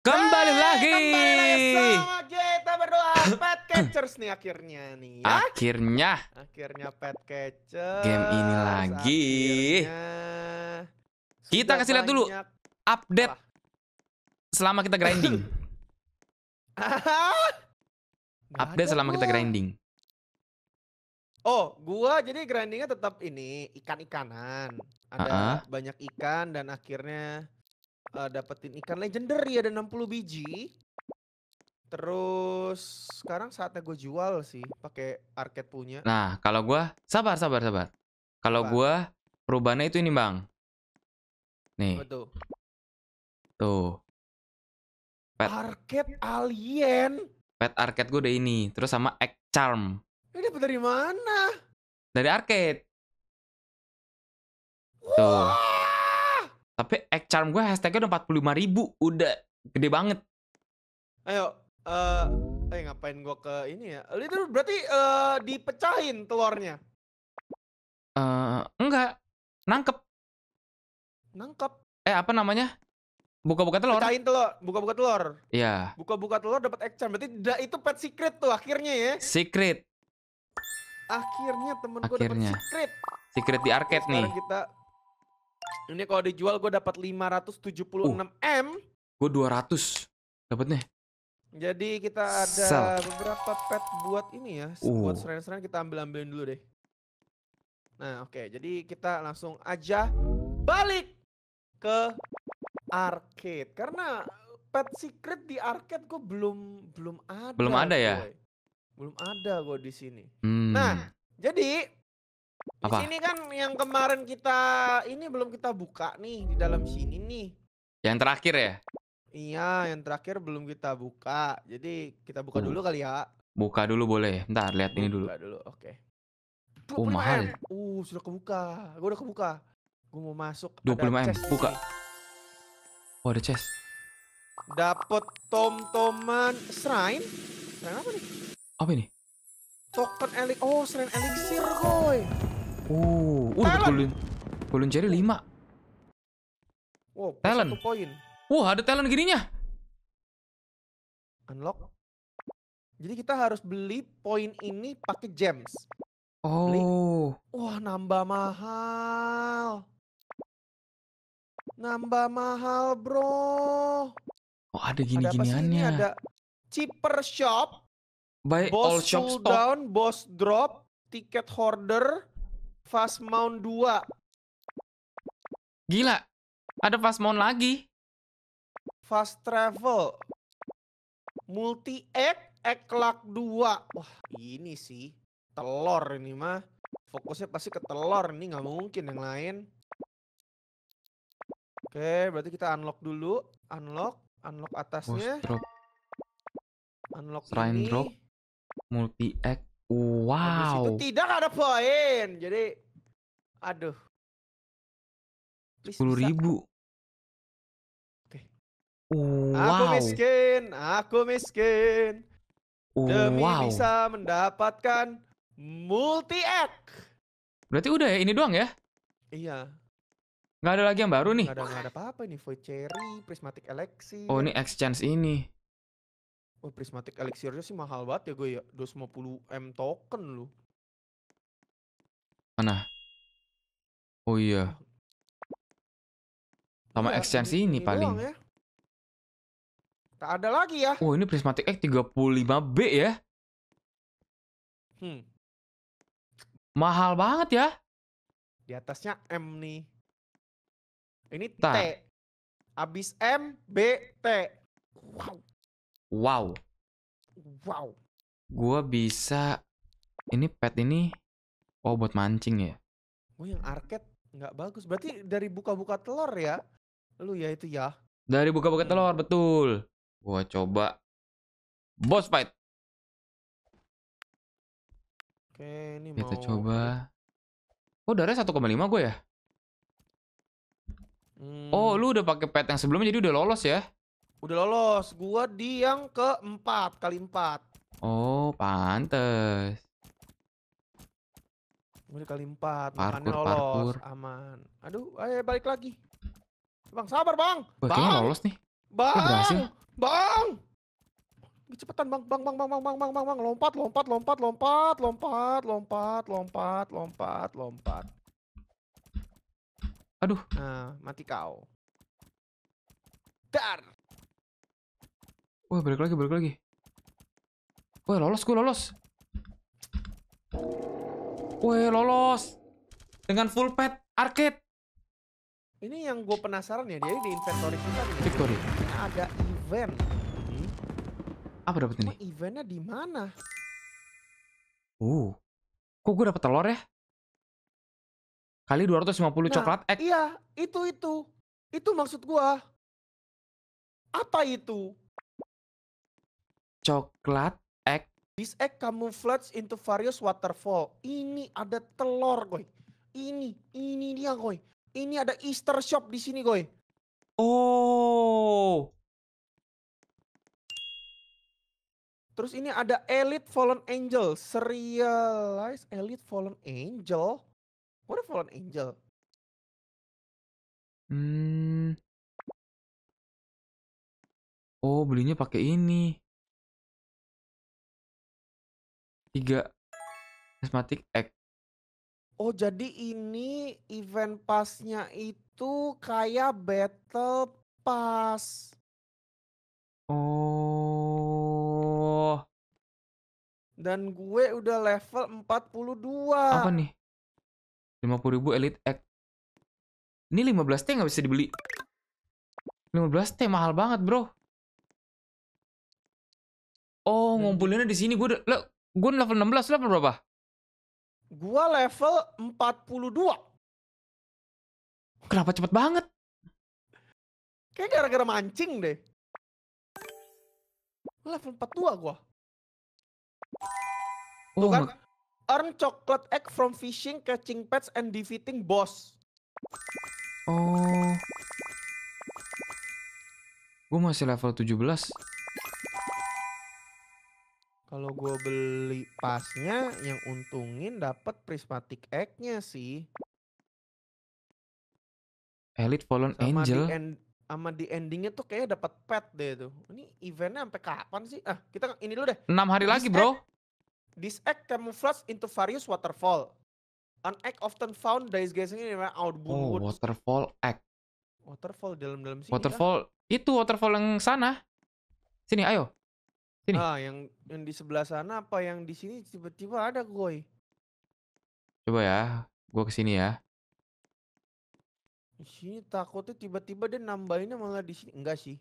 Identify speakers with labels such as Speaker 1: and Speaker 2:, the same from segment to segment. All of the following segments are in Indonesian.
Speaker 1: Kembali hey, eh, lagi. Kembali lagi sama kita
Speaker 2: berdoa pet catchers nih akhirnya
Speaker 1: nih. Ya? Akhirnya.
Speaker 2: Akhirnya pet catcher. Game
Speaker 1: ini lagi.
Speaker 2: Akhirnya
Speaker 1: kita kasih lihat dulu update apa? selama kita grinding. update selama gua. kita grinding.
Speaker 2: Oh, gua jadi grindingnya tetap ini ikan-ikanan. Ada uh -uh. banyak ikan dan akhirnya uh, dapetin ikan legendary ada 60 biji. Terus sekarang saatnya gue jual sih pakai arcade punya. Nah,
Speaker 1: kalau gue sabar sabar sabar. Kalau gue perubahannya itu ini, Bang. Nih. Betul. Tuh. Pet
Speaker 3: arcade alien.
Speaker 1: Pet arcade gue udah ini, terus sama egg charm.
Speaker 3: Ini dapat dari mana?
Speaker 1: Dari arcade. Tuh. Wow. Tapi egg eh, charm gue hashtagnya udah 45 ribu, udah gede banget.
Speaker 2: Ayo, uh, eh ngapain gue ke ini ya? Itu berarti uh, dipecahin telurnya?
Speaker 3: Uh, enggak, nangkep.
Speaker 2: Nangkep? Eh apa namanya?
Speaker 1: Buka-buka telur. Pecahin
Speaker 2: telur, buka-buka telur. Iya. Yeah. Buka-buka telur dapat egg charm, berarti itu pet secret tuh akhirnya ya?
Speaker 1: Secret.
Speaker 2: Akhirnya temen gue dapat secret.
Speaker 1: Secret di arcade Terus nih.
Speaker 2: kita ini kalau dijual gue dapat 576 uh, M.
Speaker 1: Gue 200 dapatnya.
Speaker 2: Jadi kita ada Sell. beberapa pet buat ini ya. Uh. Buat seren-seren kita ambil-ambilin dulu deh. Nah oke, okay. jadi kita langsung aja balik ke arcade. Karena pet secret di arcade gue belum belum ada. Belum ada ya? Gue. Belum ada gue di sini.
Speaker 1: Hmm. Nah, jadi apa? Di sini
Speaker 2: kan yang kemarin kita ini belum kita buka nih di dalam sini nih.
Speaker 1: Yang terakhir ya?
Speaker 2: Iya, yang terakhir belum kita buka. Jadi kita buka uh. dulu kali ya.
Speaker 1: Buka dulu boleh. Ya? Ntar lihat ini dulu. Buka dulu, oke. Okay. Oh, mahal. Ya?
Speaker 2: Uh, sudah kebuka. gua udah kebuka. Gua mau masuk. 25 M. Buka.
Speaker 1: Nih. Oh, ada chest.
Speaker 2: Dapat tom-toman shrine. Shrine apa nih? Apa ini? Token elixir. Oh, shrine elixir, koi.
Speaker 1: Uh, uh dapat golden golden cherry 5.
Speaker 2: Wow, talent. poin. Wah, ada talent gininya. Unlock. Jadi kita harus beli poin ini pakai gems. Oh. Beli. Wah, nambah mahal. Nambah mahal, bro.
Speaker 3: Oh, ada gini-giniannya. Ada, ada
Speaker 2: cheaper shop.
Speaker 3: By all shop down,
Speaker 2: boss drop, tiket hoarder, Fast Mount 2. Gila. Ada Fast Mount lagi. Fast Travel. Multi Egg, Eklak 2. Wah, ini sih telur ini mah. Fokusnya pasti ke telur nih, nggak mungkin yang lain. Oke, berarti kita unlock dulu. Unlock, unlock atasnya. Unlock
Speaker 3: ini. drop,
Speaker 1: multi egg, Wow. Habis itu
Speaker 3: tidak ada poin. Jadi aduh. Sepuluh ribu. Oke. Okay. Wow. Aku
Speaker 2: miskin, aku miskin.
Speaker 1: Demi bisa
Speaker 2: mendapatkan multi egg.
Speaker 1: Berarti udah ya, ini doang ya? Iya. Nggak ada lagi yang baru nih? Nggak ada, nggak
Speaker 2: ada apa-apa ini. Void Cherry, Prismatic Elixir. Oh, ini
Speaker 1: exchange ini.
Speaker 2: Wah, prismatic elixirnya sih mahal banget ya gue ya. 250M token
Speaker 3: lu.
Speaker 1: Mana? Oh iya.
Speaker 3: Sama ya, exchange ini, ini paling. Ya. Tak ada lagi ya.
Speaker 1: Oh, ini prismatic X eh, 35B ya. Hmm. Mahal banget ya.
Speaker 2: Di atasnya M nih. Ini Ta. T. Abis M, B, T. Wow. Wow. Wow.
Speaker 1: Gua bisa ini pet ini oh buat mancing ya.
Speaker 2: Oh yang arket nggak bagus. Berarti dari buka-buka telur ya. Lu ya itu ya.
Speaker 1: Dari buka-buka iya. telur betul. Gua coba boss fight.
Speaker 3: Oke, ini Kita mau... coba.
Speaker 1: Oh, darahnya 1,5 gue ya? Hmm. Oh, lu udah pakai pet yang sebelumnya jadi udah lolos ya?
Speaker 2: Udah lolos. Gua di yang keempat kali empat.
Speaker 1: Oh, pantes.
Speaker 2: Gue kali empat, parkur, lolos, parkur. aman. Aduh, ayo balik lagi. Bang, sabar bang. Wah, bang. lolos nih. Bang, bang. bang. Cepetan bang, bang, bang, bang, bang, bang, bang, bang, bang, lompat, lompat, lompat, lompat, lompat, lompat, lompat, lompat, lompat. Aduh. Nah, mati kau. Dar.
Speaker 1: Wah, balik lagi, balik lagi. Wah, lolos gue, lolos. Wah, lolos. Dengan full pet arcade.
Speaker 2: Ini yang gue penasaran ya, dia di inventory kita Victory. Ada event. Hmm? Apa dapat ini? Eventnya di mana?
Speaker 1: Uh. Kok gue dapat telur ya? Kali 250 nah, coklat egg.
Speaker 3: Iya, itu itu. Itu maksud gua. Apa itu?
Speaker 1: coklat
Speaker 2: egg. This egg camouflage into various waterfall. Ini ada telur, goy. Ini, ini dia, goy. Ini ada Easter shop di sini, goy. Oh. Terus ini ada Elite Fallen Angel,
Speaker 3: Serialize Elite Fallen Angel. What a Fallen Angel? Hmm. Oh, belinya pakai ini tiga
Speaker 1: Prismatic X.
Speaker 2: Oh, jadi ini event pasnya itu kayak battle pass. Oh. Dan gue udah
Speaker 1: level 42. Apa nih? 50 ribu Elite X. Ini 15T nggak bisa dibeli. 15T mahal banget, bro. Oh, ngumpulinnya di sini. Gue udah... Gue level 16 level
Speaker 3: berapa? Gue level 42. Kenapa cepet banget? Kayak gara-gara mancing deh.
Speaker 2: Level 42 gua. Oh, kan? Earn chocolate egg from fishing, catching pets, and defeating boss.
Speaker 1: Oh. Gue masih level 17. Kalau
Speaker 2: gue beli pasnya, yang untungin dapat prismatic eggnya nya sih.
Speaker 1: Elite Fallen sama Angel. Di end,
Speaker 2: sama di endingnya tuh kayak dapat pet deh tuh. Ini eventnya sampai kapan sih? Ah, kita ini dulu deh. Enam hari this lagi, egg, Bro. This egg camouflage into various waterfall. An egg often found disguising in outbound oh, woods.
Speaker 1: waterfall egg.
Speaker 2: Waterfall dalam-dalam sini. Waterfall
Speaker 1: ya? itu waterfall yang sana. Sini, ayo.
Speaker 2: Sini. Ah, yang yang di sebelah sana apa yang di sini tiba-tiba ada gue
Speaker 1: Coba ya, gua ke sini ya.
Speaker 2: Di sini takutnya tiba-tiba dia nambahinnya malah di sini. Enggak sih.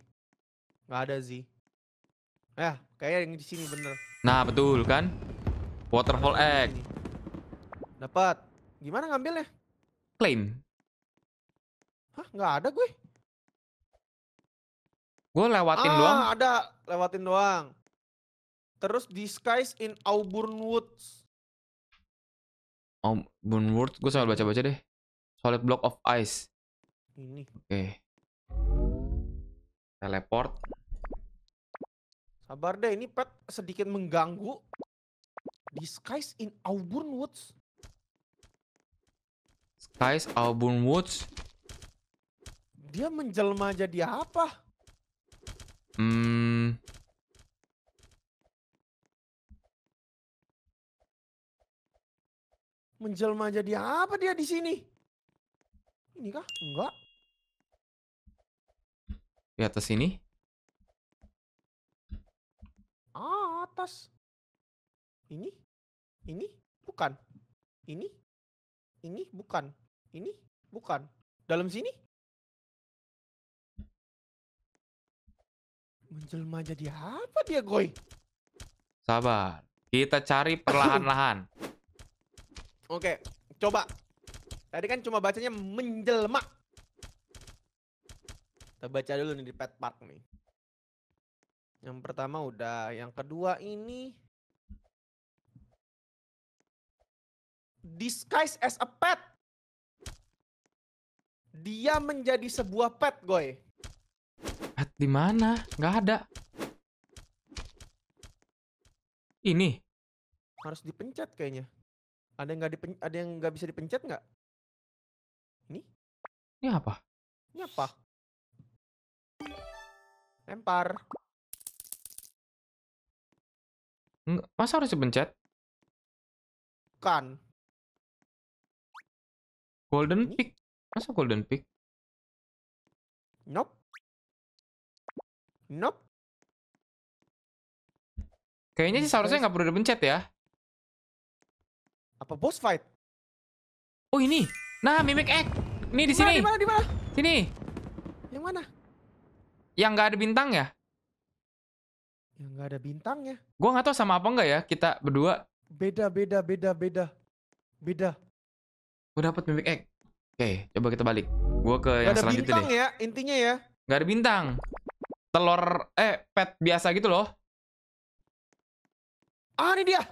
Speaker 2: Enggak ada sih. Eh, ya, kayak yang di sini bener.
Speaker 1: Nah, betul kan? Waterfall egg.
Speaker 2: Dapat. Gimana ngambilnya? Claim. Hah, nggak ada gue. Gue lewatin ah, doang. ada, lewatin doang. Terus Disguise in Auburn Woods.
Speaker 1: Auburn Woods, gue sambil baca-baca deh. Solid Block of Ice. Ini. Oke. Okay. Teleport.
Speaker 2: Sabar deh, ini pet sedikit mengganggu. Disguise in Auburn Woods.
Speaker 1: Disguise Auburn Woods.
Speaker 2: Dia menjelma jadi apa?
Speaker 3: Hmm. menjelma jadi apa dia di sini? Ini kah? Enggak.
Speaker 1: Di atas sini?
Speaker 3: Ah, atas. Ini? Ini? Bukan. Ini? Ini bukan. Ini bukan. Dalam sini? Menjelma jadi apa dia, Goy?
Speaker 1: Sabar. Kita cari perlahan-lahan.
Speaker 2: Oke, coba. Tadi kan cuma bacanya menjelma. Kita baca dulu nih di pet park nih. Yang pertama udah, yang kedua ini disguise as a pet. Dia menjadi sebuah pet, goy.
Speaker 1: Pet di mana? Gak ada. Ini.
Speaker 2: Harus dipencet
Speaker 3: kayaknya. Ada yang nggak ada yang nggak bisa dipencet nggak? Ini? Ini apa? Ini apa? Lempar. masa harus dipencet? Kan. Golden ini? pick. Masa golden pick? Nope. Nope. Kayaknya sih seharusnya nggak perlu dipencet ya.
Speaker 1: Apa boss fight? Oh ini. Nah, Mimic Egg. ini di sini. Di mana? Di mana? Sini. Yang mana? Yang nggak ada bintang ya? Yang nggak ada bintang ya? Gua nggak tahu sama apa nggak ya kita berdua. Beda, beda, beda, beda, beda. Gue dapat Mimic Egg. Oke, coba kita balik. Gua ke gak yang ada bintang
Speaker 2: ya, intinya ya.
Speaker 1: Nggak ada bintang. Telur, eh, pet biasa gitu loh.
Speaker 3: Ah, ini dia.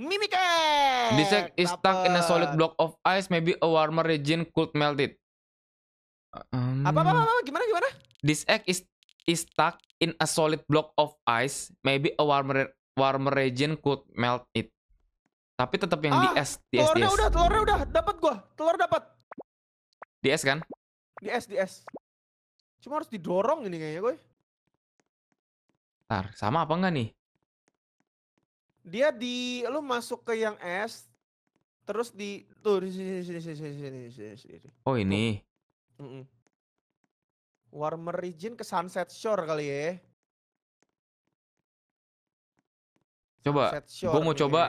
Speaker 3: Mimikek!
Speaker 1: Bisek is stuck in a solid block of ice, maybe a warmer region could melt it. Um, apa, apa, apa,
Speaker 3: apa, gimana, gimana?
Speaker 1: This egg is is stuck in a solid block of ice, maybe a warmer warmer region could melt it. Tapi tetap yang ah, di es, di es, di es. udah,
Speaker 2: telurnya udah, dapat gua, telur dapat. Di es kan? Di es, di es. Cuma harus didorong ini kayaknya gue.
Speaker 1: Ntar, sama apa enggak nih?
Speaker 2: Dia di lu masuk ke yang S terus di tuh di sini sini sini sini sini sini. sini. Oh, ini. Mm -mm. Warmer Region ke Sunset Shore kali
Speaker 3: ya.
Speaker 1: Coba, gue mau nih, coba.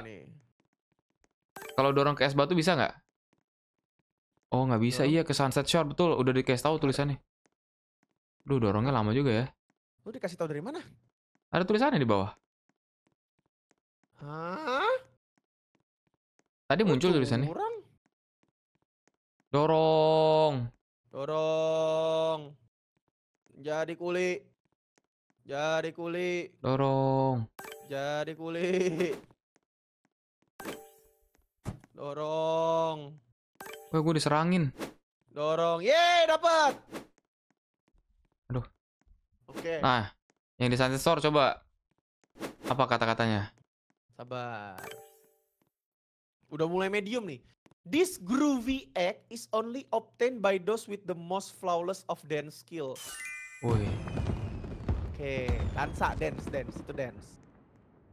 Speaker 1: Kalau dorong ke es batu bisa nggak? Oh nggak bisa, dorong. iya ke Sunset Shore betul. Udah dikasih tahu tulisannya. Duh dorongnya lama juga ya.
Speaker 2: Lu dikasih tahu dari mana?
Speaker 1: Ada tulisannya di bawah.
Speaker 2: Hah?
Speaker 3: Tadi muncul tulisannya.
Speaker 2: Orang?
Speaker 1: Dorong.
Speaker 2: Dorong. Jadi kuli. Jadi kuli.
Speaker 1: Dorong.
Speaker 2: Jadi kuli. Dorong.
Speaker 1: Gue gue diserangin.
Speaker 2: Dorong. Ye, dapat. Aduh. Oke. Okay.
Speaker 1: Nah, yang di sensor coba apa kata-katanya?
Speaker 2: Sabar. Udah mulai medium nih. This groovy egg is only obtained by those with the most flawless of dance skill. Woi. Oke, okay. dansa, dance, dance, itu dance.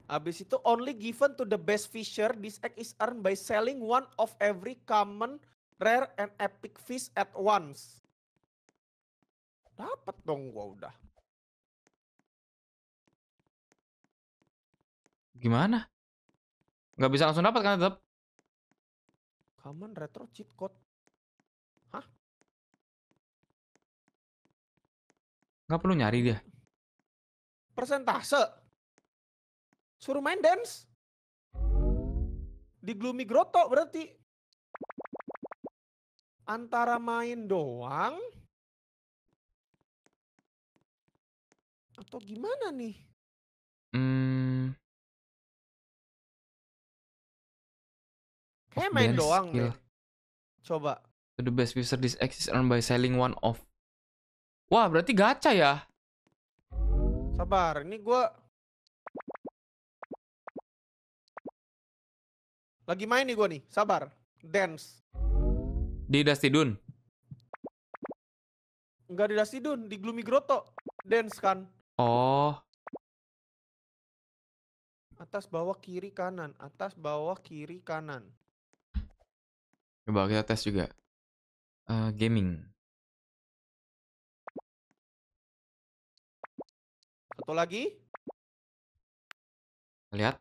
Speaker 2: Habis itu only given to the best fisher, this egg is earned by selling one of every common, rare, and epic
Speaker 3: fish at once. Dapat dong gua udah. Gimana? Gak bisa langsung dapat kan tetap. Common retro cheat code. Hah? Gak perlu nyari dia. Persentase. Suruh main dance. Di Gloomy Grotto berarti. Antara main doang. Atau gimana nih? Kayak eh, main doang skill. deh. Coba.
Speaker 1: To the best user this X is by selling one off.
Speaker 3: Wah, berarti gacha ya? Sabar, ini gua
Speaker 2: Lagi main nih gua nih, sabar. Dance.
Speaker 1: Di Dusty Dun.
Speaker 2: Enggak di Dusty Dun, di Gloomy Grotto. Dance kan. Oh. Atas bawah kiri kanan, atas
Speaker 3: bawah kiri kanan. Coba kita tes juga. Uh, gaming. Satu lagi. Lihat.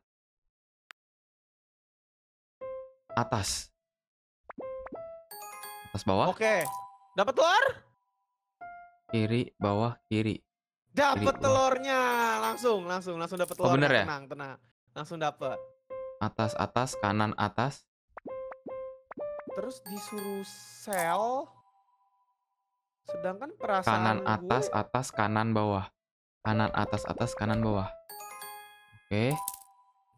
Speaker 1: Atas. Atas bawah. Oke. Dapat telur? Kiri, bawah, kiri. Dapat
Speaker 2: telurnya. Langsung, langsung, langsung dapat telur. Oh, bener ya? Tenang, tenang. Langsung dapat.
Speaker 1: Atas, atas, kanan, atas
Speaker 2: terus disuruh sel sedangkan perasaan kanan atas
Speaker 1: gue... atas kanan bawah kanan atas atas kanan bawah oke okay.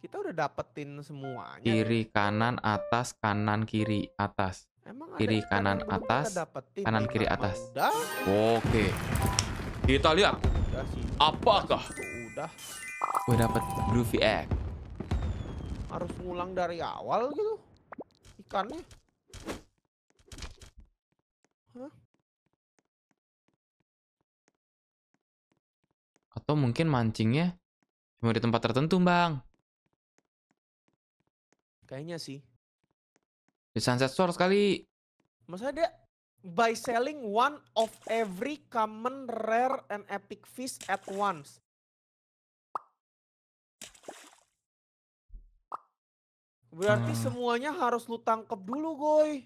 Speaker 2: kita udah dapetin semuanya
Speaker 1: kiri nih. kanan atas kanan kiri atas Emang kiri kanan, kanan atas dapetin kanan kiri atas oke okay. kita lihat udah sih. apakah udah gue dapet groovy egg harus
Speaker 2: ngulang
Speaker 3: dari awal gitu ikannya
Speaker 1: atau mungkin mancingnya cuma di tempat tertentu, Bang. Kayaknya sih. Di Sunset Store sekali.
Speaker 2: Masa ada by selling one of every common rare and epic fish at
Speaker 3: once. Berarti hmm. semuanya harus lu tangkep dulu, Goy.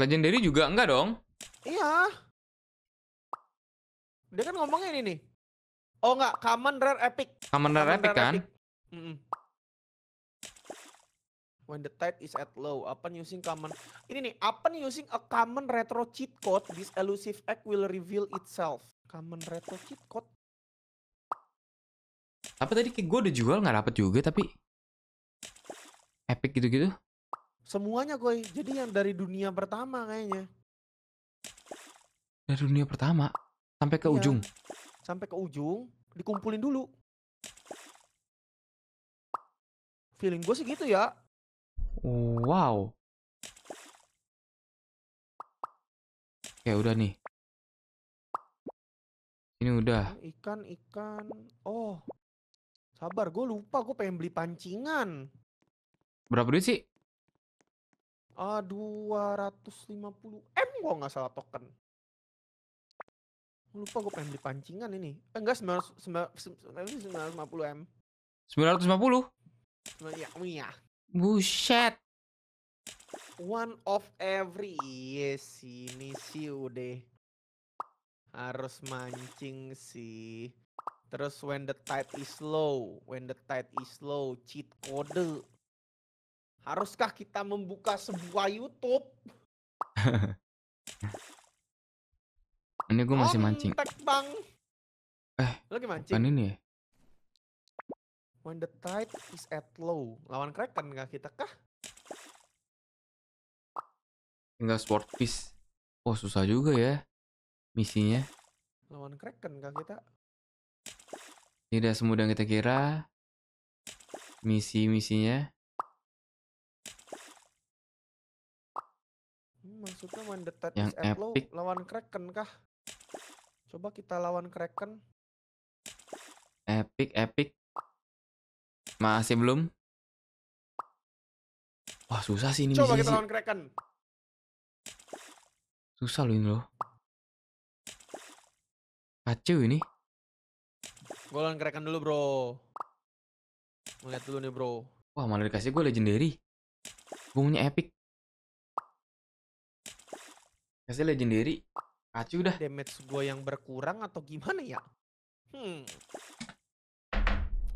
Speaker 1: Legendary juga enggak dong?
Speaker 2: Iya. Dia kan ngomongnya ini nih. Oh enggak, common rare epic.
Speaker 1: Common rare, epic, kan?
Speaker 2: Mm -mm. When the tide is at low, upon using common. Ini nih, upon using a common retro cheat code, this elusive egg will reveal itself. Common retro cheat code.
Speaker 1: Apa tadi kayak gue udah jual nggak dapet juga tapi epic gitu-gitu.
Speaker 2: Semuanya koi. Jadi yang dari dunia pertama kayaknya.
Speaker 1: Dari dunia pertama sampai ke iya. ujung.
Speaker 2: Sampai ke ujung dikumpulin dulu.
Speaker 3: Feeling gue sih gitu ya. Wow. Oke, udah nih. Ini
Speaker 1: udah.
Speaker 2: Ikan, ikan. Oh. Sabar, gue lupa. Gue pengen beli pancingan.
Speaker 1: Berapa duit sih?
Speaker 2: uh, 250M gua nggak salah token. Lupa gue pengen beli pancingan ini. Eh, lima puluh m 950? Iya, oh iya.
Speaker 1: Buset.
Speaker 2: One of every yes iya ini sih udah harus mancing sih. Terus when the tide is low, when the tide is low, cheat kode Haruskah kita membuka sebuah YouTube?
Speaker 1: ini gue masih mancing.
Speaker 2: Bang. Eh, lagi mancing. Kan ini ya? When the tide is at low. Lawan Kraken nggak kita kah?
Speaker 1: Tinggal sword piece. Oh, susah juga ya misinya.
Speaker 2: Lawan Kraken nggak
Speaker 3: kita?
Speaker 1: Tidak semudah kita kira misi-misinya.
Speaker 2: Hmm, maksudnya main The yang at epic. lawan Kraken kah? Coba kita lawan Kraken.
Speaker 1: Epic, epic. Masih belum? Wah, susah sih ini. Coba kita sih. lawan Kraken. Susah loh ini loh. Kacau ini.
Speaker 2: Gue lawan Kraken dulu, bro. Melihat dulu nih, bro.
Speaker 1: Wah, malah dikasih gue legendary. Gue punya epic. Kasih legendary.
Speaker 2: Kacu dah. Damage gue yang berkurang atau gimana ya? Hmm.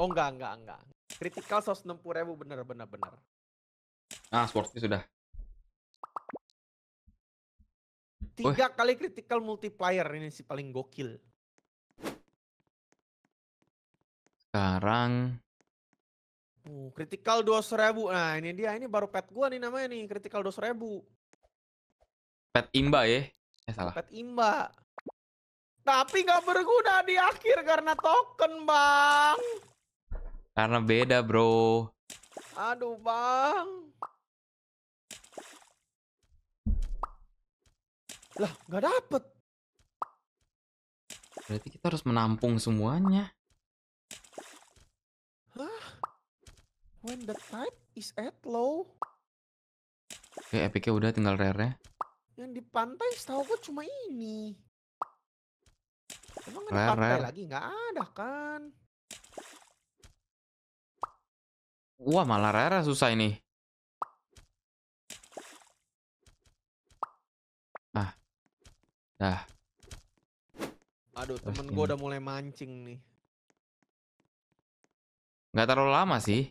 Speaker 2: Oh enggak, enggak, enggak. Critical 160 ribu bener, bener, bener.
Speaker 1: Nah, sportnya sudah.
Speaker 2: Tiga kali critical multiplier ini sih paling gokil.
Speaker 1: Sekarang
Speaker 2: Uh, critical 2000. Nah, ini dia ini baru pet gua nih namanya nih, critical 2000.
Speaker 1: Pet Imba ya? Eh salah.
Speaker 2: Pet Imba. Tapi nggak berguna di akhir karena token, Bang.
Speaker 1: Karena beda, Bro.
Speaker 2: Aduh, Bang.
Speaker 3: Lah, nggak dapet.
Speaker 1: Berarti kita harus menampung semuanya.
Speaker 2: Hah? When the tide is at low.
Speaker 1: Oke, epicnya udah tinggal rare-nya.
Speaker 2: Yang di pantai setahu gue cuma ini. Emang ada pantai rare. lagi? Nggak ada kan?
Speaker 1: Wah malah Rara susah ini. Ah. Dah.
Speaker 3: Aduh Terus temen gue udah
Speaker 2: mulai mancing nih.
Speaker 1: Nggak terlalu lama sih.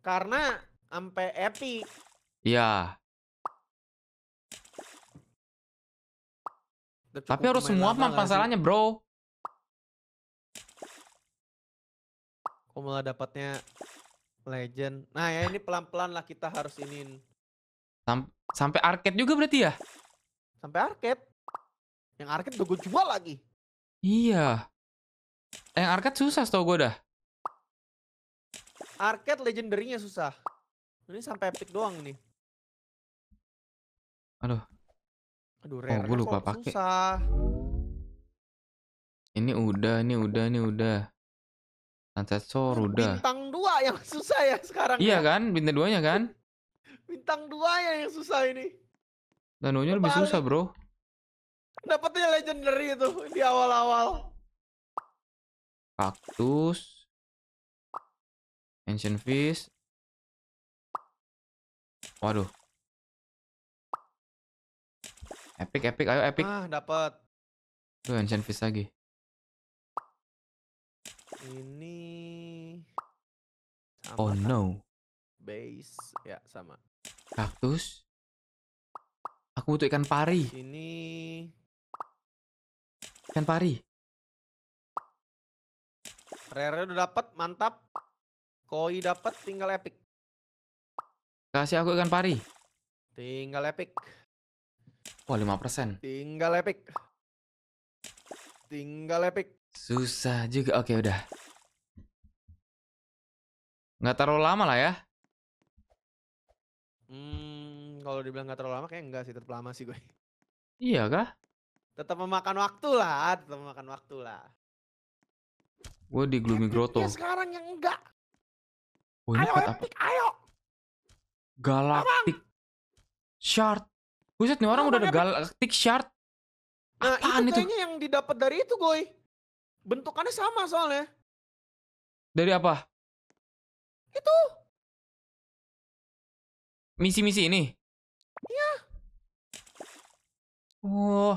Speaker 3: Karena sampai epic. Iya. Tapi harus semua mah masalahnya, Bro? Kok malah
Speaker 2: dapatnya legend. Nah, ya ini pelan-pelan lah kita harus inin.
Speaker 1: Samp sampai arcade juga berarti ya?
Speaker 2: Sampai arcade. Yang arcade udah gue jual lagi.
Speaker 1: Iya. Eh, yang arcade susah tau gue dah.
Speaker 2: Arcade legendernya susah. Ini sampai epic doang nih.
Speaker 3: Aduh, Aduh, oh, rare. Oh, gue lupa pakai.
Speaker 1: Ini udah, ini udah, ini udah. sunset Sword udah.
Speaker 2: Bintang dua yang susah ya sekarang. Iya
Speaker 1: ya? kan, bintang duanya kan.
Speaker 2: bintang dua ya
Speaker 3: yang susah ini.
Speaker 1: nya lebih susah bro.
Speaker 3: Dapatnya legendary itu di awal-awal.
Speaker 1: Kaktus.
Speaker 3: Ancient fish. Waduh. Epic, epic, ayo epic. Ah, dapat.
Speaker 1: Tuh ancient fish lagi.
Speaker 3: Ini
Speaker 2: sama Oh kan? no. Base ya sama.
Speaker 1: Kaktus. Aku butuh ikan pari.
Speaker 2: Ini ikan pari. Rare udah dapat, mantap. Koi dapat, tinggal epic.
Speaker 1: Kasih aku ikan pari.
Speaker 2: Tinggal epic.
Speaker 1: Wah, 5%.
Speaker 2: Tinggal epic. Tinggal epic.
Speaker 1: Susah juga. Oke, udah. Nggak terlalu lama lah ya.
Speaker 2: Hmm, kalau dibilang nggak terlalu lama kayak enggak sih, tetap lama sih gue. Iya kah? Tetap memakan waktu lah, tetap memakan waktu lah.
Speaker 1: Gue di Gloomy Grotto. Ya
Speaker 2: sekarang yang enggak.
Speaker 1: Oh, ini ayo, epic, apa? ayo. Galactic Abang.
Speaker 3: Shard. Buset nih orang nah, udah ada galactic shard. Nah, Apaan itu, itu yang didapat dari itu, Goy. Bentukannya sama soalnya.
Speaker 1: Dari apa? Itu.
Speaker 3: Misi-misi ini? Iya.
Speaker 1: Oh.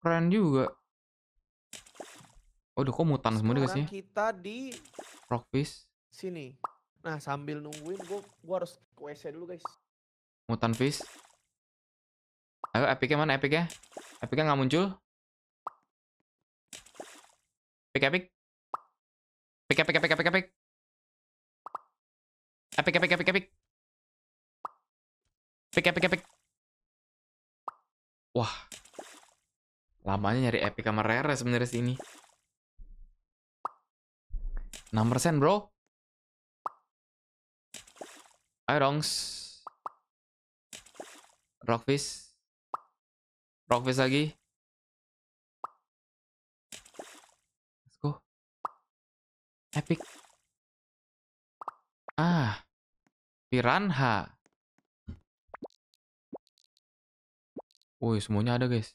Speaker 1: Keren juga. Oh, udah kok mutan semua deh guys ya?
Speaker 2: kita di Rockfish. Sini. Nah, sambil nungguin gue gua harus ke WC dulu, guys.
Speaker 1: Mutan fish. Ayo epicnya mana epicnya? Epicnya nggak muncul. Epic epic.
Speaker 3: Epic epic epic epic epic. Epic epic epic epic. Epic epic epic. Wah.
Speaker 1: Lamanya nyari epic sama rare sebenarnya ini. 6% bro. Ayo dong. Rockfish. Rockfish
Speaker 3: lagi. Let's go. Epic. Ah. Piranha. Woi, semuanya ada, guys.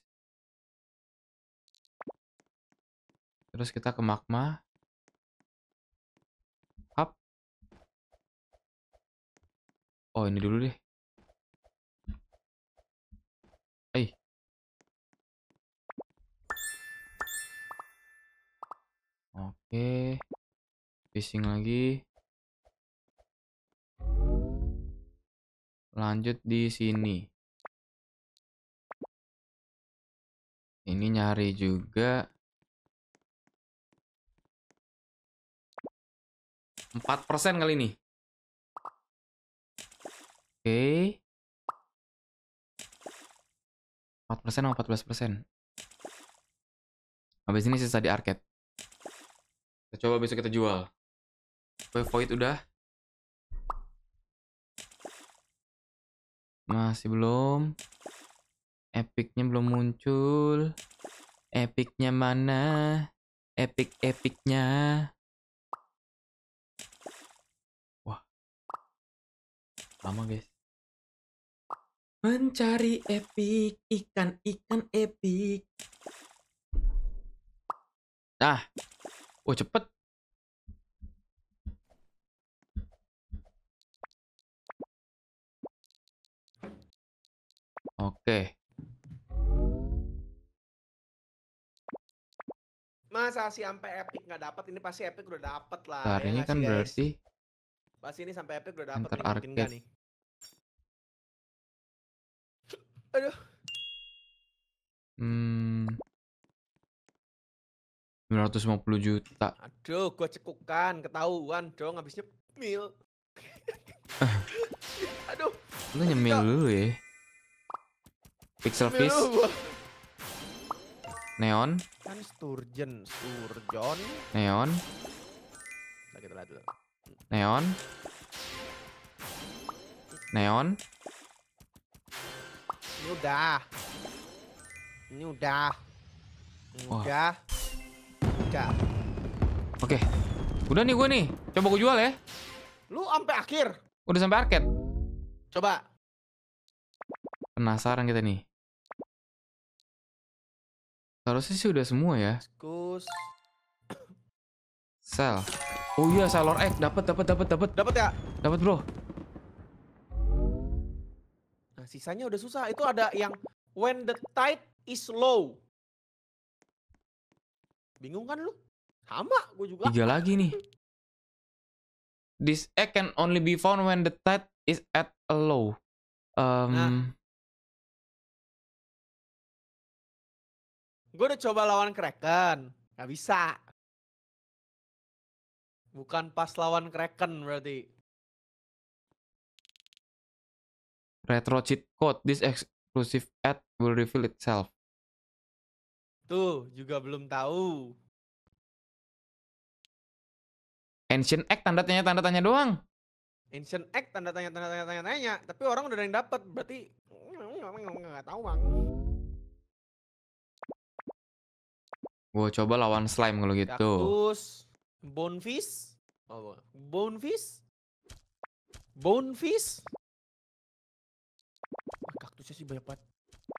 Speaker 3: Terus kita ke magma. Up. Oh, ini dulu deh. Oke. Fishing lagi. Lanjut di sini. Ini nyari juga. Empat persen kali ini.
Speaker 1: Oke. Empat persen atau empat belas persen. Habis ini sisa di arcade. Coba besok kita jual. Void udah. Masih belum. Epicnya belum muncul. Epicnya mana? Epic epicnya. Wah. Lama
Speaker 3: guys. Mencari epic, ikan-ikan epic. Nah, Oh cepet. Oke.
Speaker 2: Masa sih sampai epic nggak dapat? Ini pasti epic udah dapat lah. Nah, ya ini kan guys. berarti. Pasti ini sampai epic udah dapat Enter mungkin nih.
Speaker 3: Aduh.
Speaker 1: Hmm. 950 juta.
Speaker 3: Aduh,
Speaker 2: gua cekukan, ketahuan dong habisnya mil.
Speaker 3: Aduh.
Speaker 1: Lu nyemil dulu ya. Pixel Fish. Neon.
Speaker 2: Kan sturgeon, sturgeon. Neon. Nah, kita lihat dulu.
Speaker 1: Neon. Neon.
Speaker 2: Ini udah. Ini udah. Ini Wah. udah. Oke.
Speaker 1: Okay. Udah nih gue nih. Coba gue jual ya. Lu sampai akhir. Udah sampai arcade. Coba. Penasaran kita nih. Harusnya sih udah semua ya.
Speaker 3: Skus.
Speaker 1: Sel. Oh iya, salor X dapat dapat dapat dapat. Dapat ya? Dapat, Bro.
Speaker 2: Nah, sisanya udah susah. Itu ada yang when the tide is
Speaker 3: low. Bingung kan lu? Sama, gue juga. Tiga lagi nih.
Speaker 1: This egg can only be found when the tide is at
Speaker 3: a low. Um, nah. Gue udah coba lawan Kraken. Gak bisa. Bukan pas lawan Kraken berarti. Retro cheat code. This exclusive ad will reveal itself. Tuh, juga belum tahu.
Speaker 1: Ancient egg tanda tanya tanda tanya doang.
Speaker 2: Ancient egg tanda tanya tanda tanya tanya tanya, tapi orang udah ada yang dapat, berarti nggak tahu bang.
Speaker 1: Gue coba lawan slime kalau gitu.
Speaker 2: Kaktus, bonefish, oh, bonefish, bonefish. Kaktusnya ah, sih banyak banget.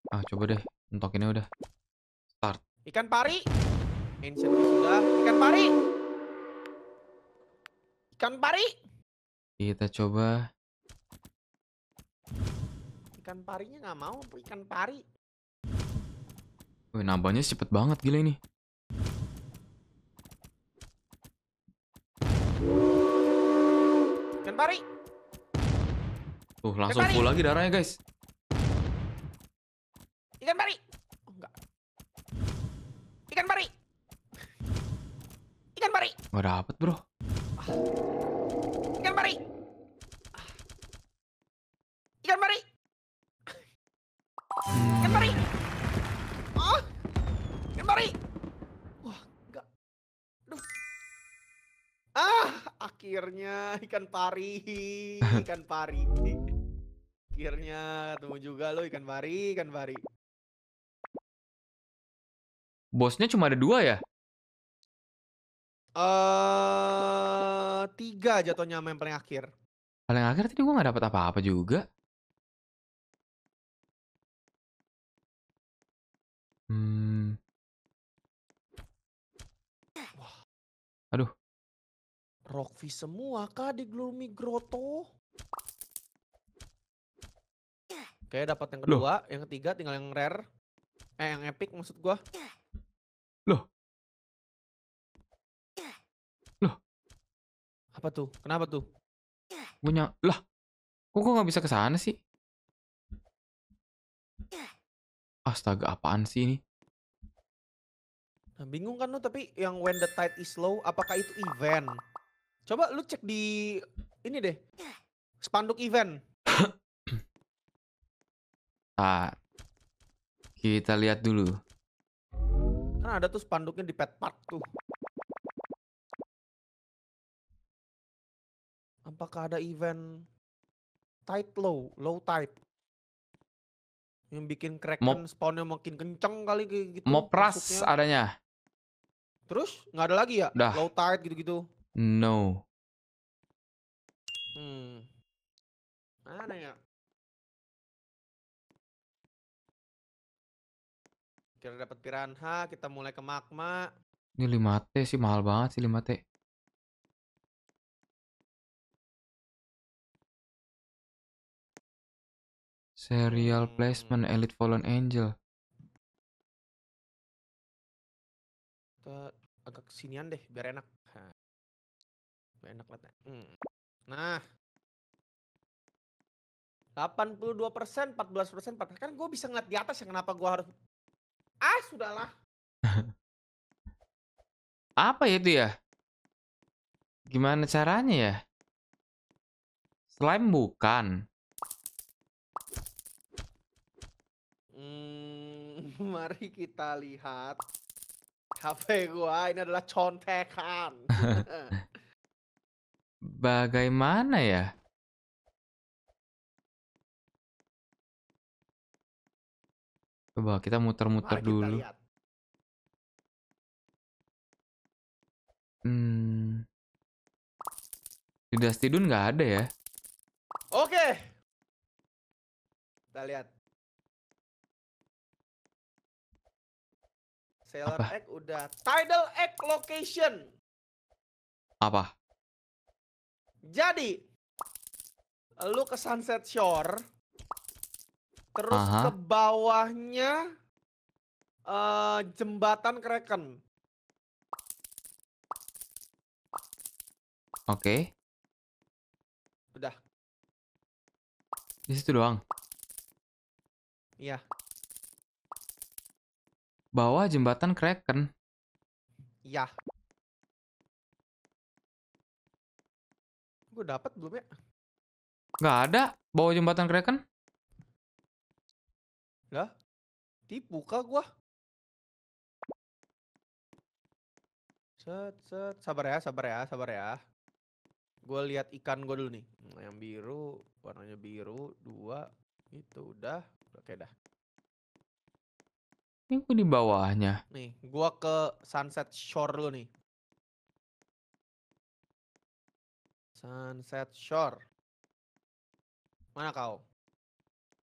Speaker 1: Ah coba deh, ini udah. Start.
Speaker 2: Ikan pari. Ancient sudah. Ikan pari. Ikan pari.
Speaker 1: Kita coba.
Speaker 2: Ikan parinya nggak mau. Ikan pari.
Speaker 1: Wih, nambahnya cepet banget gila ini. Ikan pari. Tuh, langsung full lagi darahnya, guys.
Speaker 2: Ikan pari. Ikan pari. Ikan pari. Gak dapet bro. Ikan pari. Ikan pari. Ikan pari. Oh. Ikan pari. Wah, enggak. Aduh. Ah, akhirnya ikan pari. Ikan pari.
Speaker 3: Akhirnya ketemu juga lo ikan pari, ikan pari.
Speaker 1: Bosnya cuma ada dua ya?
Speaker 3: Eh
Speaker 2: uh, tiga jatuhnya main paling akhir.
Speaker 1: Paling akhir tadi gue nggak dapat apa-apa juga.
Speaker 3: Hmm. Wah. Aduh.
Speaker 2: Rockfi semua kah di Gloomy Grotto?
Speaker 3: Oke, dapat yang kedua, Loh. yang ketiga tinggal yang rare. Eh, yang epic maksud gua. Loh. Loh. Apa tuh? Kenapa tuh? Punya lah. Kok kok gak bisa ke
Speaker 1: sana sih? Astaga, apaan sih ini?
Speaker 2: Nah, bingung kan lu tapi yang when the tide is low, apakah itu event? Coba lu cek di ini deh. Spanduk event.
Speaker 1: ah. Kita lihat dulu
Speaker 2: kan ada tuh spanduknya di pet park tuh. Apakah ada event tight low, low tight Yang bikin crack Kraken spawnnya makin kenceng kali gitu. Mau pras adanya. Terus nggak ada lagi ya? Dah. Low tight gitu-gitu.
Speaker 1: No.
Speaker 3: Hmm. Mana ya?
Speaker 2: Kita dapat piranha, kita mulai ke magma.
Speaker 1: Ini 5T sih mahal banget sih 5T.
Speaker 3: Serial hmm. placement Elite Fallen Angel. Kita agak kesinian deh biar enak. Hah. Biar enak liatnya. Hmm. Nah.
Speaker 2: 82 persen, 14 persen, kan gue bisa ngeliat di atas ya kenapa gue harus
Speaker 3: Ah, sudahlah.
Speaker 1: Apa itu ya? Gimana caranya ya? Slime bukan.
Speaker 2: Hmm, mari kita lihat. HP gua ini adalah contekan.
Speaker 1: Bagaimana ya?
Speaker 3: Coba kita muter-muter dulu. lihat. Hmm. Di Dusty Dune nggak ada ya? Oke. Kita lihat. Sailor Apa? Egg udah. Tidal Egg Location.
Speaker 1: Apa?
Speaker 2: Jadi, lu ke Sunset Shore Terus Aha. ke bawahnya uh, jembatan Kraken. Oke. Okay. Udah. Di situ doang. Iya.
Speaker 1: Bawah jembatan Kraken.
Speaker 2: Iya.
Speaker 3: Gue dapat belum ya? Gak ada. Bawah jembatan Kraken? Lah? Tipu kah gua?
Speaker 2: Set, set. Sabar ya, sabar ya, sabar ya. Gue lihat ikan gua dulu nih. Hmm, yang biru, warnanya biru, dua. Itu udah, oke dah.
Speaker 1: Ini gua di bawahnya.
Speaker 2: Nih, gua ke Sunset Shore dulu nih. Sunset Shore. Mana kau?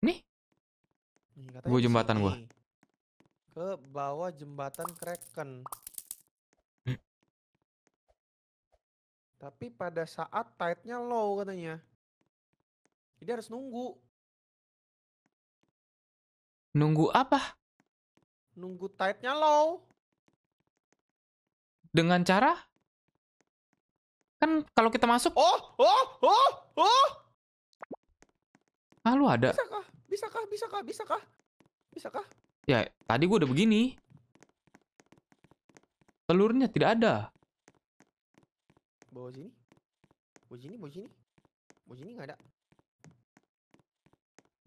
Speaker 2: Nih.
Speaker 3: Gue jembatan gue.
Speaker 2: Ke bawah jembatan Kraken. Hmm. Tapi pada saat tide-nya low katanya. Jadi harus nunggu.
Speaker 3: Nunggu apa? Nunggu tide-nya low.
Speaker 1: Dengan cara? Kan kalau kita masuk... Oh! Oh! Oh! Oh! Ah, lu ada. Bisa
Speaker 2: bisa Bisa kah? kah? Bisa kah? Bisa kah?
Speaker 1: Ya, tadi gue udah begini. Telurnya tidak ada.
Speaker 2: Bawa sini. Bawa sini, bawa sini. Bawa sini nggak ada.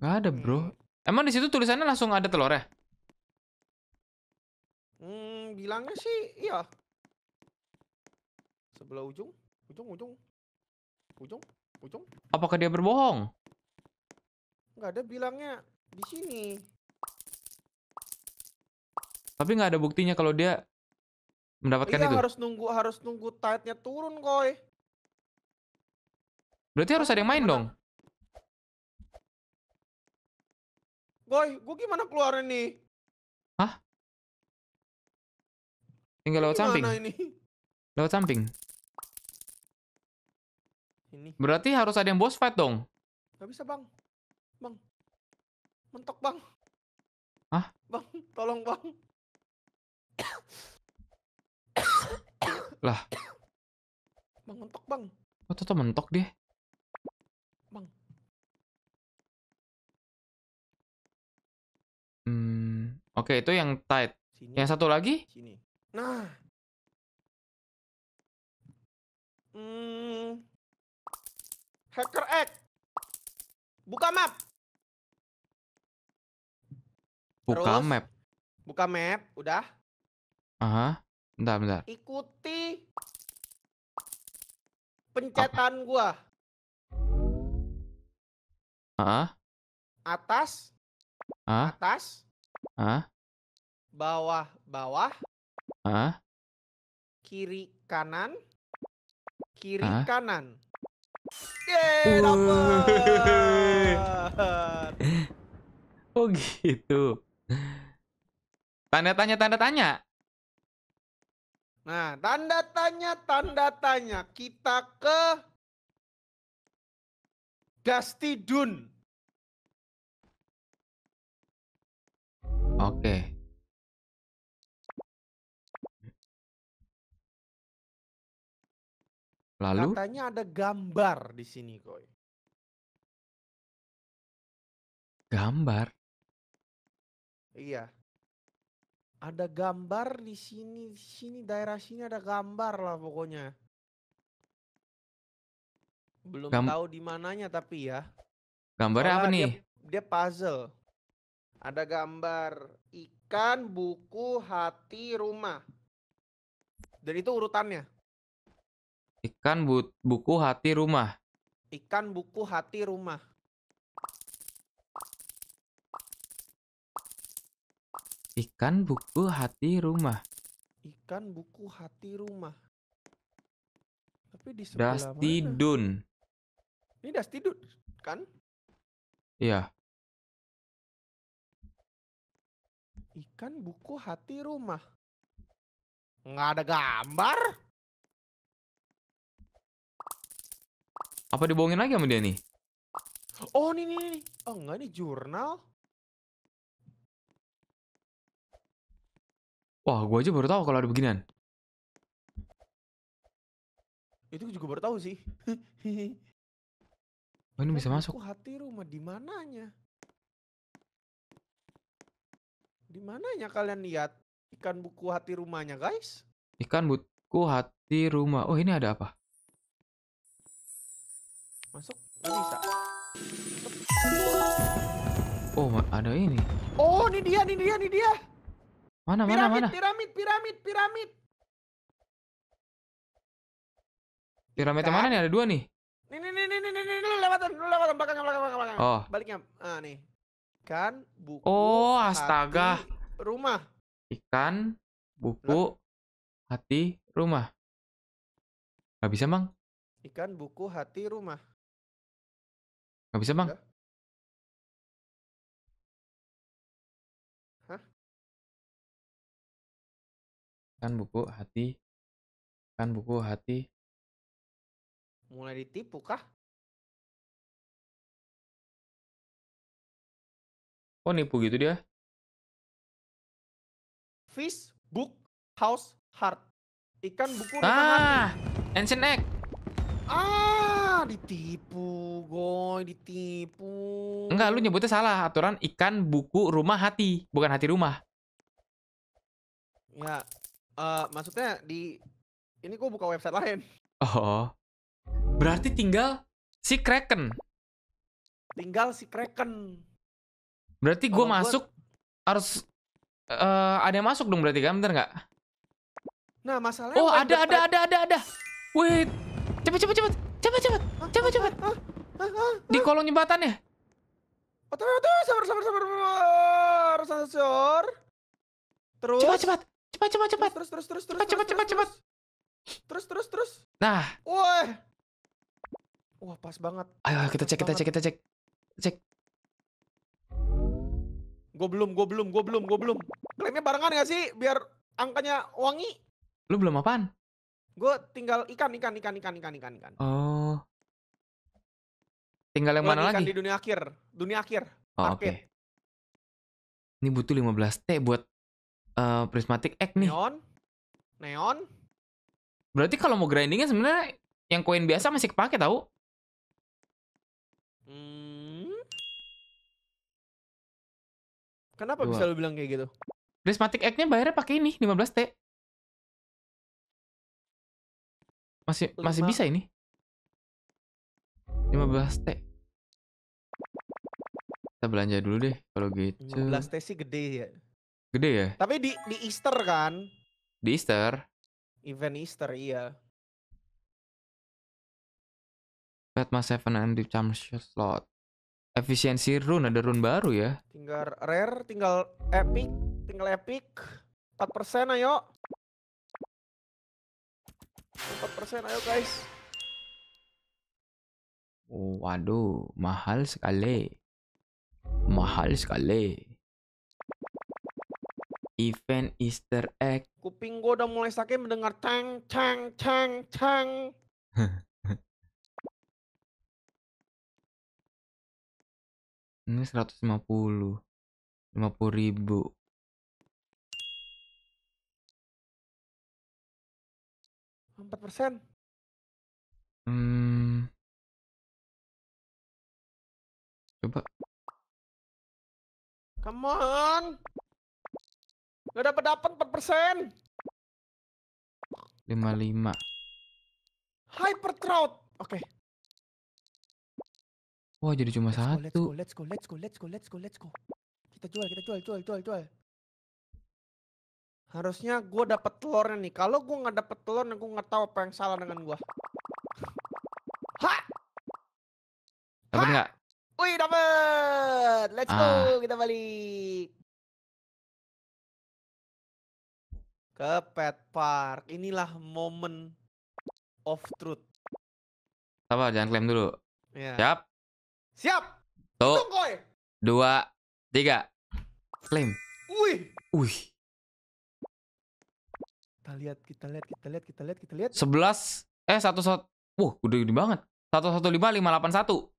Speaker 1: Nggak ada, hmm. bro. Hmm. Emang di situ tulisannya langsung ada telurnya?
Speaker 2: Hmm, bilangnya sih iya. Sebelah ujung, ujung, ujung. Ujung, ujung.
Speaker 1: Apakah dia berbohong?
Speaker 2: nggak ada bilangnya di sini.
Speaker 1: Tapi nggak ada buktinya kalau dia mendapatkan iya, itu. harus
Speaker 2: nunggu harus nunggu tide-nya turun,
Speaker 3: koi.
Speaker 1: Berarti harus ada yang main dong.
Speaker 3: Boy, gue gimana keluar nih? Hah?
Speaker 1: Tinggal lewat samping. ini? Lewat samping. Ini. Berarti harus ada yang boss fight dong.
Speaker 2: Gak bisa, Bang mentok bang Hah? bang tolong bang
Speaker 3: lah bang mentok bang oh tetap mentok dia bang hmm oke okay, itu yang tight sini. yang satu lagi sini nah hmm hacker X, buka
Speaker 2: map Buka Terus, map. Buka map, udah.
Speaker 1: Aha. Bentar, bentar.
Speaker 2: Ikuti pencetan Apa? gua. Heeh. Atas. Heeh. Atas. ah, Bawah, bawah. ah, Kiri, kanan. Kiri, Hah? kanan. Yeay,
Speaker 1: dapet. oh gitu. Tanda tanya tanda tanya.
Speaker 2: Nah, tanda tanya tanda tanya
Speaker 3: kita ke Dusty Dun. Oke. Lalu katanya ada gambar di sini, koi. Gambar? Iya
Speaker 2: ada gambar di sini di sini daerah sini ada gambar lah pokoknya belum Gam tahu di mananya tapi ya
Speaker 1: Gambar apa nih
Speaker 2: dia, dia puzzle ada gambar ikan buku hati rumah dan itu urutannya
Speaker 1: ikan bu buku hati rumah
Speaker 2: ikan buku hati rumah
Speaker 1: Ikan, buku, hati, rumah.
Speaker 2: Ikan, buku, hati, rumah.
Speaker 3: Tapi di sebelah Dusty mana? Dun. Ini Dusty Dun, kan? Iya. Ikan, buku, hati, rumah. Nggak ada gambar?
Speaker 1: Apa dibohongin lagi sama dia nih?
Speaker 2: Oh, ini, ini,
Speaker 3: ini. Oh, enggak, ini jurnal.
Speaker 1: Wah, gue aja baru tahu kalau ada beginian.
Speaker 2: Itu juga baru tahu sih.
Speaker 3: oh, ini
Speaker 1: kan bisa masuk.
Speaker 2: Hati rumah di mananya? Di mananya kalian lihat ikan buku hati rumahnya, guys?
Speaker 1: Ikan buku hati rumah. Oh, ini ada apa?
Speaker 2: Masuk? Gak bisa.
Speaker 1: Oh, ada ini.
Speaker 2: Oh, ini dia, ini dia, ini dia.
Speaker 1: Mana, piramid, mana, mana?
Speaker 2: Piramid, piramid, piramid.
Speaker 1: Piramid yang kan? mana nih? Ada dua nih.
Speaker 2: Nih, nih, nih, nih, nih, nih, lu lewatan, lu lewatan belakang, belakang, belakang, belakang. Oh. Baliknya. Ah, nih. Ikan, buku. Oh, astaga. Hati, rumah.
Speaker 3: Ikan, buku, Lep. hati, rumah. Gak bisa, Mang. Ikan, buku, hati, rumah. Gak bisa, Mang. Gak. kan buku hati kan buku hati mulai ditipu kah? Kok oh, nipu gitu dia? Fish, book, house, heart. Ikan, buku, Ah, ancient
Speaker 2: egg. Ah, ditipu, goy, ditipu.
Speaker 1: Enggak, lu nyebutnya salah. Aturan ikan, buku, rumah, hati. Bukan hati rumah.
Speaker 2: Ya, uh, maksudnya di ini gua buka website lain.
Speaker 1: Oh. Berarti tinggal si Kraken.
Speaker 2: Tinggal si Kraken.
Speaker 1: Berarti gue masuk gua... harus uh, ada yang masuk dong berarti kan bener nggak? Nah masalahnya. Oh ada ada ada ada ada. Wait, cepet cepet cepet cepet cepet cepet cepet. Di kolong ya. ya
Speaker 2: otor sabar sabar sabar sabar terus Terus. Cepat cepat Cepat, cepat, cepat. Terus, terus, terus, terus. Cepat, cepat, cepat, Terus, terus, terus. Nah. Woi. Wah, pas banget.
Speaker 1: Ayo, kita cek, kita cek, kita cek. Cek.
Speaker 2: Gue belum, gue belum, gue belum, gue belum. Klaimnya barengan gak sih? Biar angkanya wangi. Lu belum apaan? Gue tinggal ikan, ikan, ikan, ikan, ikan, ikan, ikan.
Speaker 1: Oh. Tinggal yang mana lagi? di
Speaker 2: dunia akhir. Dunia akhir.
Speaker 1: Oh, oke. Ini butuh 15T buat uh, prismatic egg nih. Neon? Neon? Berarti kalau mau grindingnya sebenarnya yang koin biasa masih kepake tau? Hmm. Kenapa Dua. bisa lu bilang kayak gitu? Prismatic egg-nya
Speaker 3: bayarnya pakai ini 15T. Masih Lima. masih bisa ini. 15T.
Speaker 1: Kita belanja dulu deh kalau gitu. 15T
Speaker 2: sih gede ya. Gede ya? Tapi di di Easter kan? Di Easter. Event Easter iya.
Speaker 1: Batman Seven and Deep Chamber Slot. Efisiensi rune ada rune baru ya?
Speaker 2: Tinggal rare, tinggal epic, tinggal epic. 4% ayo. 4% ayo guys.
Speaker 1: Oh, waduh, mahal sekali. Mahal sekali. Event Easter egg.
Speaker 2: Kuping gue udah mulai sakit mendengar cang cang cang cang.
Speaker 3: Ini 150. 50 ribu. Empat persen. Hmm. Coba. Come on. Gak dapat dapat 4 persen.
Speaker 1: 55.
Speaker 3: Hyper crowd. Oke. Okay.
Speaker 1: Wah, jadi cuma let's satu. Go,
Speaker 3: let's go, let's go, let's go, let's go, let's go. Kita jual, kita jual, jual, jual, jual.
Speaker 2: Harusnya gue dapet telurnya nih. Kalau gue nggak dapet telurnya, gue nggak tahu apa yang salah dengan gue.
Speaker 3: Ha! Dapat nggak? Wih, dapet! Let's ah. go, kita balik.
Speaker 2: ke pet park. Inilah momen of
Speaker 1: truth. Sabar, jangan klaim dulu. Yeah. Siap? Siap. Tuh. Dua, tiga. Klaim. Wih. Wih.
Speaker 2: Kita lihat, kita lihat, kita lihat, kita lihat, kita lihat.
Speaker 1: Sebelas. Eh, satu satu. Wah, gede gede banget. Satu satu lima lima delapan satu.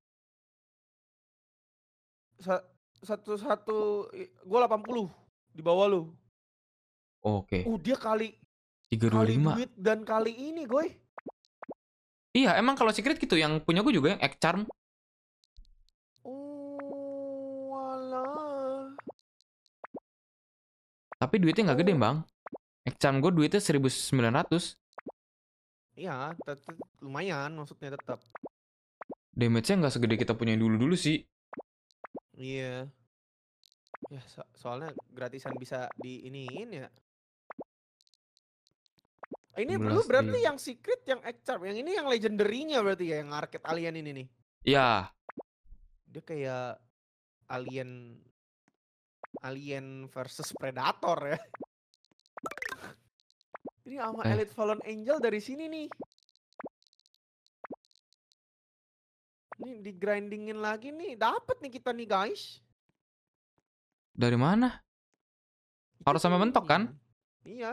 Speaker 2: Satu satu. Gue delapan puluh di bawah lu. Oke. Okay. Uh, dia kali 325. Kali duit dan kali ini, gue.
Speaker 1: Iya, emang kalau secret gitu yang punya gue juga yang X charm. Oh, wala. Tapi duitnya nggak gede, Bang. X charm gue duitnya 1900.
Speaker 2: Iya, lumayan maksudnya tetap.
Speaker 1: Damage-nya nggak segede kita punya dulu-dulu sih.
Speaker 2: Iya. Ya, so soalnya gratisan bisa di iniin ya. Ini lu berarti yang secret, yang extra, yang ini yang legendary-nya berarti ya, yang arcade alien ini nih. Iya. Dia kayak alien alien versus predator ya.
Speaker 3: Ini sama eh. Elite
Speaker 2: Fallen Angel dari sini nih. Ini di grindingin lagi nih, dapat nih
Speaker 3: kita nih guys. Dari mana? Harus sama mentok kan? Iya. iya.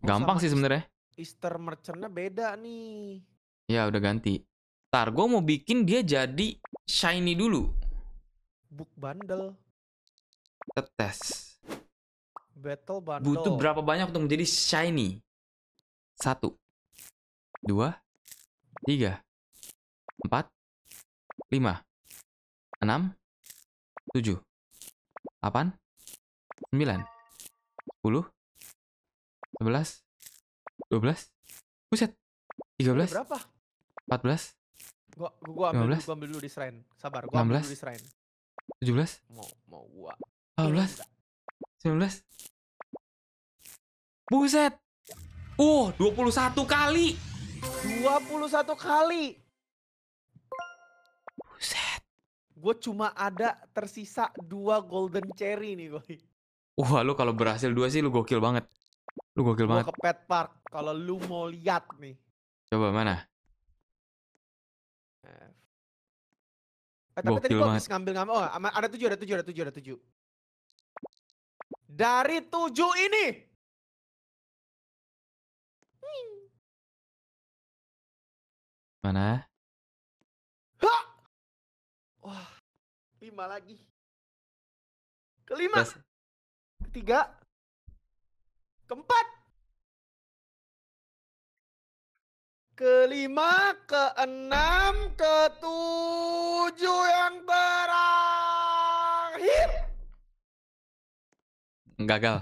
Speaker 1: Gampang sih sebenarnya.
Speaker 2: Easter merchantnya beda nih.
Speaker 1: Ya udah ganti. Ntar gue mau bikin dia jadi shiny dulu.
Speaker 2: Book bundle. Kita tes. Battle bundle. Butuh
Speaker 1: berapa banyak untuk menjadi shiny? Satu. Dua. Tiga.
Speaker 3: Empat. Lima. Enam. Tujuh.
Speaker 1: Delapan. Sembilan. Sepuluh. 11 12 Buset 13 Berapa? 14
Speaker 2: Gua gua ambil, 15, gua ambil dulu di shrine. Sabar, gua 16, ambil dulu di shrine.
Speaker 3: 17
Speaker 1: Mau
Speaker 2: mau gua.
Speaker 3: 18 19 Buset.
Speaker 2: Uh, 21 kali. 21 kali. Buset. Gue cuma ada tersisa dua golden cherry nih, gue.
Speaker 1: Wah, lu kalau berhasil dua sih lu gokil banget. Lu gokil gua ke
Speaker 2: pet park kalau lu mau lihat nih.
Speaker 1: Coba mana? Eh, tapi gokil tadi gua habis
Speaker 2: ngambil-ngambil. Oh, ada tujuh, ada tujuh, ada tujuh, ada tujuh.
Speaker 3: Dari tujuh ini. Mana? Ha! Wah, lima lagi. Kelima. Ketiga keempat, kelima, keenam, ketujuh yang terakhir.
Speaker 1: Gagal.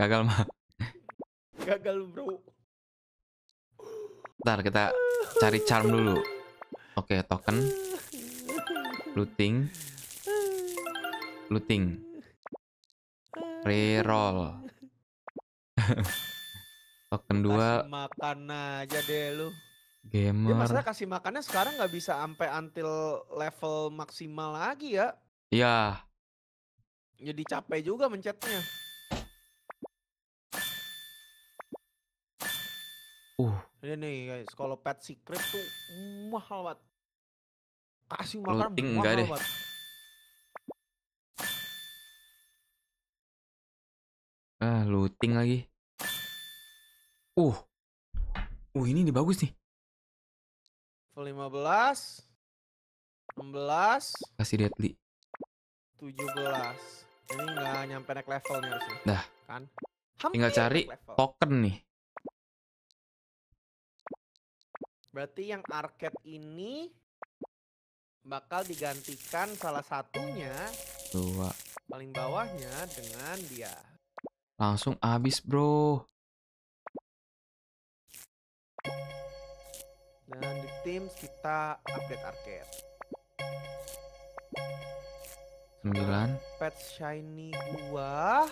Speaker 1: Gagal mah.
Speaker 3: Gagal bro.
Speaker 1: Ntar kita cari charm dulu. Oke, okay, token. Looting. Looting. Reroll. Token 2.
Speaker 2: Makan aja deh lu.
Speaker 1: Ya, Gamer. Ya
Speaker 2: kasih makannya sekarang nggak bisa sampai until level maksimal lagi ya. Iya. Jadi ya, capek juga mencetnya. Uh. Ini nih guys, kalau pet secret tuh mahal banget. Kasih makan mahal banget.
Speaker 1: Ah, looting lagi. Uh. Uh, ini nih bagus nih.
Speaker 2: Level 15. 16. Kasih deadly. 17. Ini nggak nyampe naik level nih harusnya. Dah. Kan? Hampir Tinggal cari token nih. Berarti yang arcade ini bakal digantikan salah satunya dua paling bawahnya dengan dia
Speaker 1: Langsung habis, bro.
Speaker 2: Dan di tim kita update arcade. 9 Pet shiny gua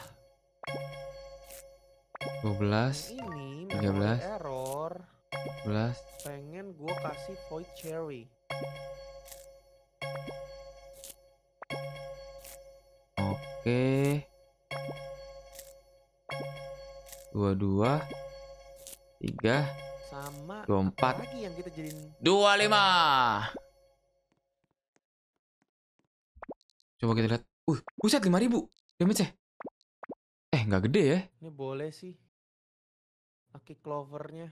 Speaker 1: 12 ini 13
Speaker 2: error 12 pengen gua kasih void cherry
Speaker 1: Oke okay dua 3 sama 24 lagi yang kita jadiin 25 Coba kita lihat. Uh, lima ribu damage ya. Eh, nggak gede ya.
Speaker 2: Ini boleh sih. Aki clovernya.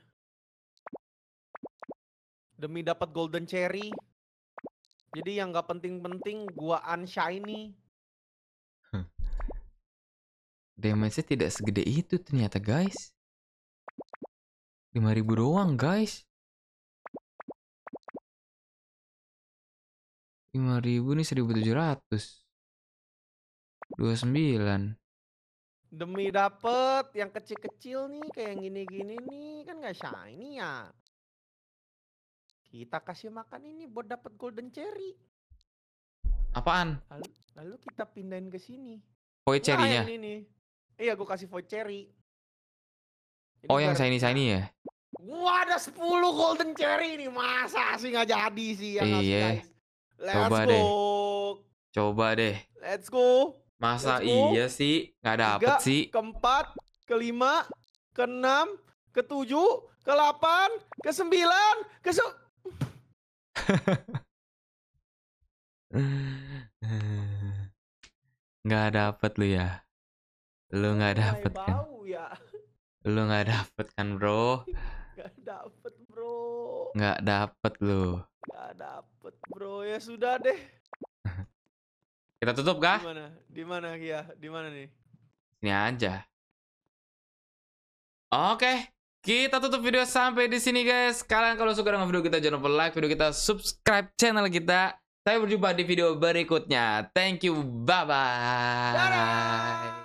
Speaker 2: Demi dapat golden cherry. Jadi yang nggak penting-penting gua unshiny
Speaker 1: damage-nya tidak segede
Speaker 3: itu ternyata guys 5000 doang guys 5000 nih
Speaker 1: 1700 29
Speaker 3: demi dapet
Speaker 2: yang kecil-kecil nih kayak yang gini-gini nih kan nggak shiny ya kita kasih makan ini buat dapet golden cherry
Speaker 1: apaan lalu,
Speaker 2: lalu kita pindahin ke sini
Speaker 1: koi cherrynya nah, ini
Speaker 2: nih Iya, gue kasih voucher cherry.
Speaker 1: oh, yang shiny shiny ya?
Speaker 2: Gua ada 10 golden cherry ini, masa sih nggak jadi sih yang
Speaker 1: Iya. Let's Coba go. deh. Coba deh.
Speaker 2: Let's go.
Speaker 1: Masa Let's go. iya sih nggak dapet Tiga, sih?
Speaker 2: Keempat, kelima, keenam, ketujuh, kelapan, kesembilan,
Speaker 3: ke
Speaker 1: Nggak dapet lu ya? Lu nggak dapet kan? Ya? Lu nggak dapet kan bro?
Speaker 3: nggak dapet
Speaker 1: bro. Nggak dapet lu.
Speaker 2: nggak dapet bro ya sudah deh.
Speaker 1: Kita tutup kah?
Speaker 2: Di mana? Di mana ya? Di mana nih?
Speaker 1: Sini aja. Oke. Kita tutup video sampai di sini guys. Kalian kalau suka dengan video kita jangan lupa like video kita, subscribe channel kita. Saya berjumpa di video berikutnya. Thank you. Bye bye.